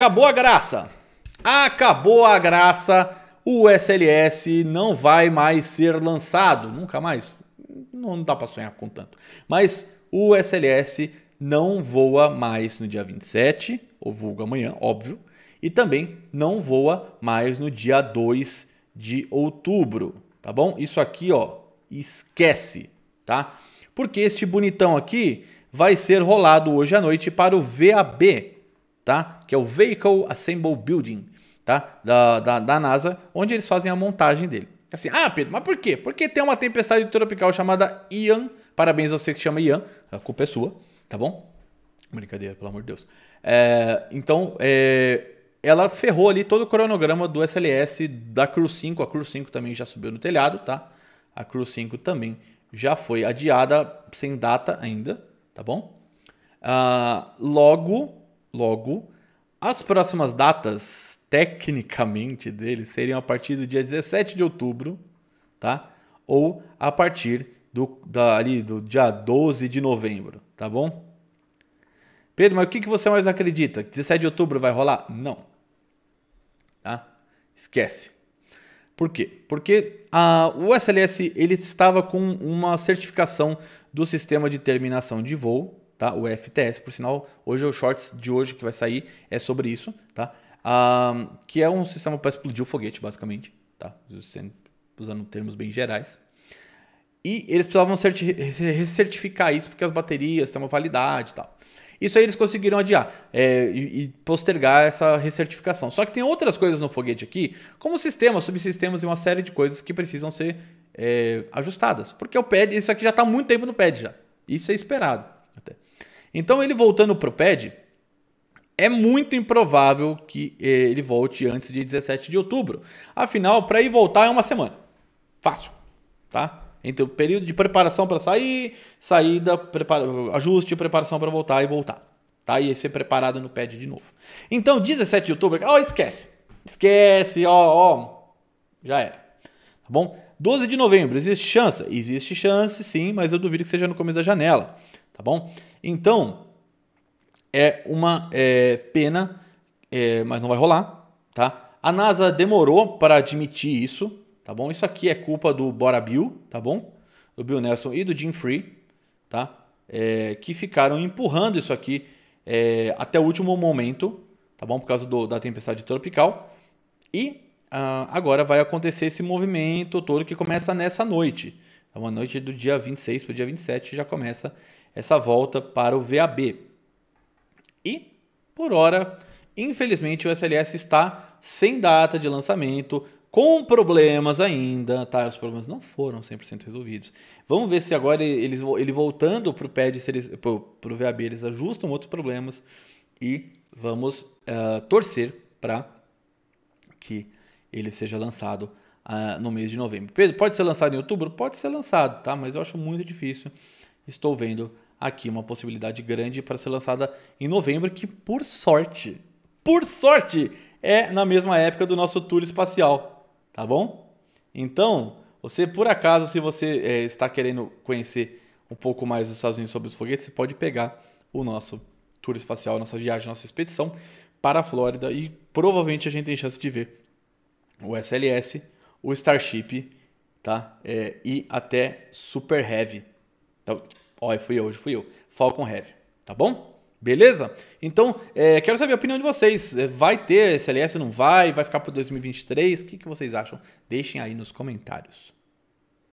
Acabou a graça. Acabou a graça. O SLS não vai mais ser lançado. Nunca mais. Não dá para sonhar com tanto. Mas o SLS não voa mais no dia 27, ou vulgo amanhã, óbvio. E também não voa mais no dia 2 de outubro, tá bom? Isso aqui, ó, esquece, tá? Porque este bonitão aqui vai ser rolado hoje à noite para o VAB, tá? Que é o Vehicle Assemble Building, tá? Da, da, da NASA, onde eles fazem a montagem dele. É assim, ah, Pedro, mas por quê? Porque tem uma tempestade tropical chamada Ian. Parabéns a você que chama Ian, a culpa é sua, tá bom? Brincadeira, pelo amor de Deus. É, então, é, ela ferrou ali todo o cronograma do SLS da Cruz 5. A Cruz 5 também já subiu no telhado, tá? A Cruz 5 também já foi adiada sem data ainda, tá bom? Ah, logo, Logo, as próximas datas, tecnicamente, dele seriam a partir do dia 17 de outubro, tá? Ou a partir do, da, ali, do dia 12 de novembro, tá bom? Pedro, mas o que, que você mais acredita? Que 17 de outubro vai rolar? Não. Tá? Esquece. Por quê? Porque a, ah, o SLS ele estava com uma certificação do sistema de terminação de voo, tá? O FTS, por sinal, hoje é o shorts de hoje que vai sair é sobre isso, tá? Ah, que é um sistema para explodir o foguete, basicamente, tá? Usando termos bem gerais. E eles precisavam recertificar isso porque as baterias têm uma validade e tal. Isso aí eles conseguiram adiar é, e, e postergar essa recertificação. Só que tem outras coisas no foguete aqui, como sistemas, subsistemas e uma série de coisas que precisam ser é, ajustadas. Porque o pad, isso aqui já está há muito tempo no pad já. Isso é esperado. Então, ele voltando para o pad, é muito improvável que eh, ele volte antes de 17 de outubro. Afinal, para ir voltar é uma semana. Fácil, tá? Entre o período de preparação para sair, saída, prepara... ajuste, preparação para voltar e voltar. Tá? E ser preparado no pad de novo. Então, 17 de outubro, ó, esquece. Esquece, ó, ó. Já era. Tá bom? 12 de novembro, existe chance? Existe chance, sim, mas eu duvido que seja no começo da janela tá bom? Então, é uma é, pena, é, mas não vai rolar, tá? A NASA demorou para admitir isso, tá bom? Isso aqui é culpa do Bora Bill, tá bom? Do Bill Nelson e do Jim Free, tá? É, que ficaram empurrando isso aqui é, até o último momento, tá bom? Por causa do, da tempestade tropical. E ah, agora vai acontecer esse movimento todo que começa nessa noite. É uma noite do dia 26 para o dia 27 já começa essa volta para o VAB. E, por hora, infelizmente o SLS está sem data de lançamento, com problemas ainda, tá? Os problemas não foram 100% resolvidos. Vamos ver se agora eles, ele voltando para o PED, se eles, VAB, eles ajustam outros problemas e vamos uh, torcer para que ele seja lançado uh, no mês de novembro. Pedro, pode ser lançado em outubro? Pode ser lançado, tá? Mas eu acho muito difícil estou vendo aqui uma possibilidade grande para ser lançada em novembro, que por sorte, por sorte, é na mesma época do nosso tour espacial, tá bom? Então, você por acaso, se você é, está querendo conhecer um pouco mais dos Estados Unidos sobre os foguetes, você pode pegar o nosso tour espacial, nossa viagem, nossa expedição para a Flórida e provavelmente a gente tem chance de ver o SLS, o Starship, tá? É, e até Super Heavy então, olha, fui eu, hoje fui eu. Falcon Heavy, tá bom? Beleza? Então, é, quero saber a opinião de vocês. É, vai ter SLS, não vai? Vai ficar para 2023? O que, que vocês acham? Deixem aí nos comentários.